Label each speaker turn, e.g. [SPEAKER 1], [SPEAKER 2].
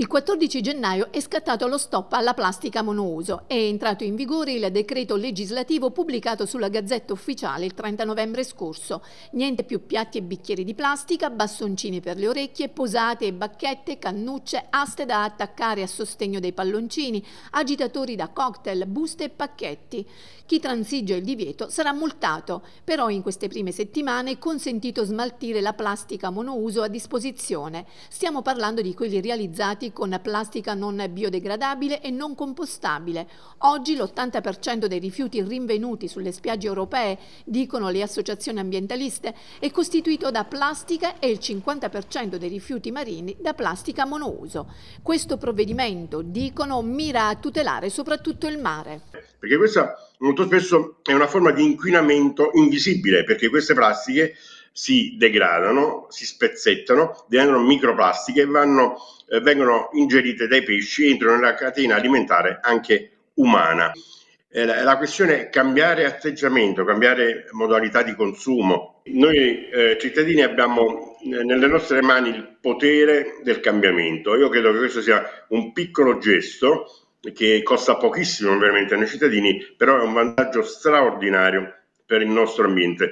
[SPEAKER 1] Il 14 gennaio è scattato lo stop alla plastica monouso. È entrato in vigore il decreto legislativo pubblicato sulla Gazzetta Ufficiale il 30 novembre scorso. Niente più piatti e bicchieri di plastica, bastoncini per le orecchie, posate e bacchette, cannucce, aste da attaccare a sostegno dei palloncini, agitatori da cocktail, buste e pacchetti. Chi transige il divieto sarà multato, però in queste prime settimane è consentito smaltire la plastica monouso a disposizione. Stiamo parlando di quelli realizzati impianti con plastica non biodegradabile e non compostabile. Oggi l'80% dei rifiuti rinvenuti sulle spiagge europee, dicono le associazioni ambientaliste, è costituito da plastica e il 50% dei rifiuti marini da plastica monouso. Questo provvedimento, dicono, mira a tutelare soprattutto il mare.
[SPEAKER 2] Perché questa molto spesso è una forma di inquinamento invisibile, perché queste plastiche si degradano, si spezzettano, diventano microplastiche e vanno, eh, vengono ingerite dai pesci e entrano nella catena alimentare anche umana. Eh, la, questione è cambiare atteggiamento, cambiare modalità di consumo. Noi eh, cittadini abbiamo eh, nelle nostre mani il potere del cambiamento. Io credo che questo sia un piccolo gesto che costa pochissimo veramente ai cittadini, però è un vantaggio straordinario per il nostro ambiente.